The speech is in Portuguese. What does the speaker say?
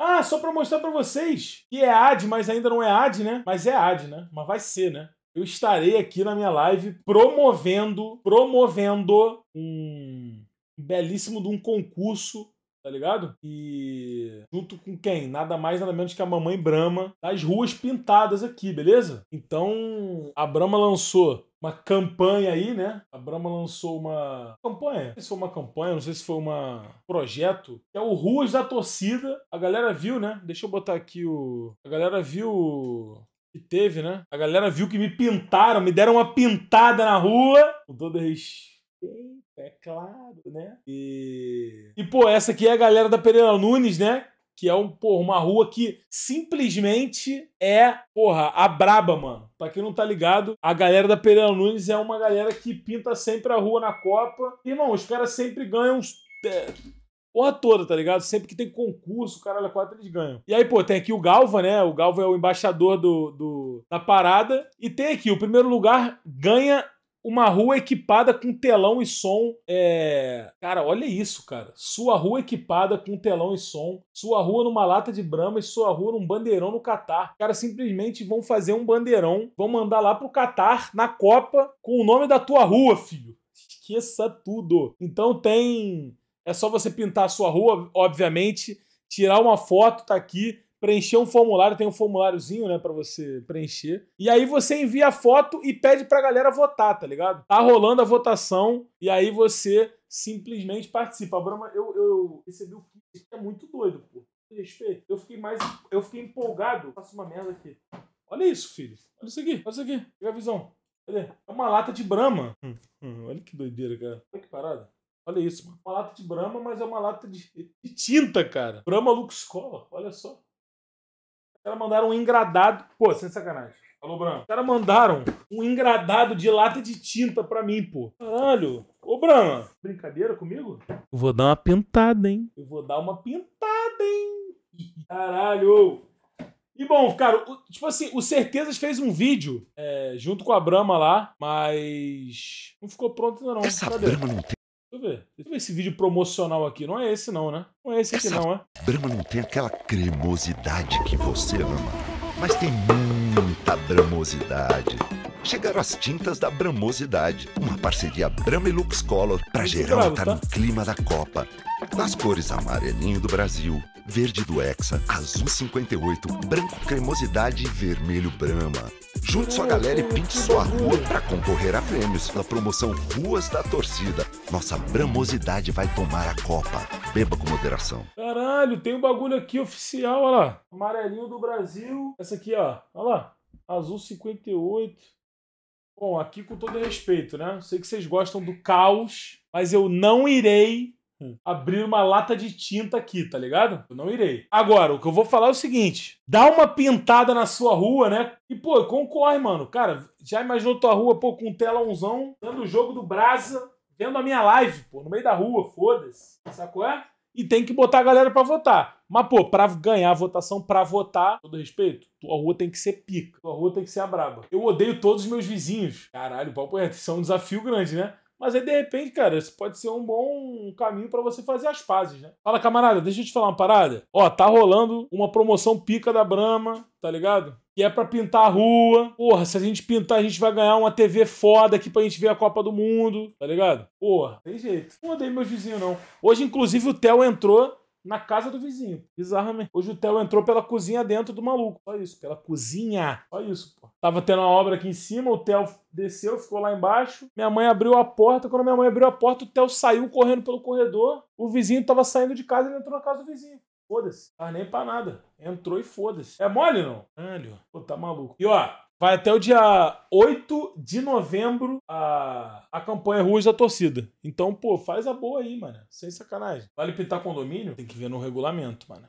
Ah, só para mostrar para vocês que é AD, mas ainda não é AD, né? Mas é AD, né? Mas vai ser, né? Eu estarei aqui na minha live promovendo, promovendo um belíssimo de um concurso, tá ligado? E junto com quem? Nada mais, nada menos que a mamãe Brama das ruas pintadas aqui, beleza? Então, a Brama lançou uma campanha aí, né? A Brahma lançou uma campanha. Não sei se foi uma campanha, não sei se foi um projeto, que é o Ruas da Torcida. A galera viu, né? Deixa eu botar aqui o. A galera viu que teve, né? A galera viu que me pintaram, me deram uma pintada na rua. Com todo respeito, é claro, né? E. E, pô, essa aqui é a galera da Pereira Nunes, né? que é um, porra, uma rua que simplesmente é, porra, a braba, mano. Pra quem não tá ligado, a galera da Pereira Nunes é uma galera que pinta sempre a rua na Copa. E, irmão, os caras sempre ganham uns... É, porra toda, tá ligado? Sempre que tem concurso, caralho, quatro eles ganham. E aí, pô, tem aqui o Galva, né? O Galva é o embaixador do, do da parada. E tem aqui, o primeiro lugar ganha uma rua equipada com telão e som. É... Cara, olha isso, cara. Sua rua equipada com telão e som. Sua rua numa lata de brama e sua rua num bandeirão no Catar. Cara, simplesmente vão fazer um bandeirão, vão mandar lá pro Catar, na Copa, com o nome da tua rua, filho. Esqueça tudo. Então tem. É só você pintar a sua rua, obviamente, tirar uma foto, tá aqui preencher um formulário, tem um formuláriozinho, né, para você preencher. E aí você envia a foto e pede pra galera votar, tá ligado? Tá rolando a votação e aí você simplesmente participa. Brahma, eu, eu recebi o kit, é muito doido, pô. Respeito. Eu fiquei mais. Eu fiquei empolgado. Faço uma merda aqui. Olha isso, filho. Olha isso aqui, olha isso aqui. Pega a visão. Olha. É uma lata de brama. Hum, hum, olha que doideira, cara. Olha que parada. Olha isso, mano. Uma lata de brama, mas é uma lata de, de tinta, cara. Brama Lux Cola, olha só caras mandaram um engradado. Pô, sem sacanagem. Alô, Branco. Os caras mandaram um engradado de lata de tinta pra mim, pô. Caralho. Ô, Brana, brincadeira comigo? Eu vou dar uma pintada, hein? Eu vou dar uma pintada, hein? Caralho. E bom, cara, o, tipo assim, o Certezas fez um vídeo é, junto com a Brahma lá, mas não ficou pronto ainda não. Essa Cadê? Brahma não tem. Deixa eu ver. Deixa eu ver esse vídeo promocional aqui. Não é esse não, né? Não é esse aqui não, é? Brahma não tem aquela cremosidade que você ama, mas tem muita bramosidade. Chegaram as tintas da Bramosidade, uma parceria Brama e Lux Color para geral estar tá, tá? no clima da Copa. Nas cores amarelinho do Brasil, verde do Hexa, azul 58, branco cremosidade e vermelho Brama. Junte sua galera e pinte sua rua para concorrer a prêmios na promoção Ruas da Torcida. Nossa bramosidade vai tomar a Copa. Beba com moderação. Caralho, tem um bagulho aqui oficial, olha lá. Amarelinho do Brasil. Essa aqui, ó. Olha lá. Azul 58. Bom, aqui com todo respeito, né? Sei que vocês gostam do caos, mas eu não irei Hum. abrir uma lata de tinta aqui, tá ligado? Eu não irei. Agora, o que eu vou falar é o seguinte: dá uma pintada na sua rua, né? E, pô, concorre, mano. Cara, já imaginou tua rua, pô, com telãozão, dando o jogo do Brasa, vendo a minha live, pô, no meio da rua, foda-se. Sacou? É? E tem que botar a galera pra votar. Mas, pô, pra ganhar a votação, pra votar, todo respeito, tua rua tem que ser pica. Tua rua tem que ser a braba. Eu odeio todos os meus vizinhos. Caralho, pô, é reto, isso é um desafio grande, né? Mas aí, de repente, cara, isso pode ser um bom caminho para você fazer as pazes, né? Fala, camarada, deixa eu te falar uma parada. Ó, tá rolando uma promoção pica da Brahma, tá ligado? E é pra pintar a rua. Porra, se a gente pintar, a gente vai ganhar uma TV foda aqui pra gente ver a Copa do Mundo, tá ligado? Porra, tem jeito. Não odeio meus vizinhos, não. Hoje, inclusive, o Theo entrou na casa do vizinho. bizarro né? Hoje o Theo entrou pela cozinha dentro do maluco. Olha isso, pela cozinha. Olha isso, pô. Tava tendo uma obra aqui em cima, o Theo desceu, ficou lá embaixo. Minha mãe abriu a porta. Quando minha mãe abriu a porta, o Theo saiu correndo pelo corredor. O vizinho tava saindo de casa, ele entrou na casa do vizinho. Foda-se. Tava nem pra nada. Entrou e foda-se. É mole, não? Ânlio. Pô, tá maluco. E ó, Vai até o dia 8 de novembro a, a campanha Ruas da Torcida. Então, pô, faz a boa aí, mano. Sem sacanagem. Vale pintar condomínio? Tem que ver no regulamento, mano.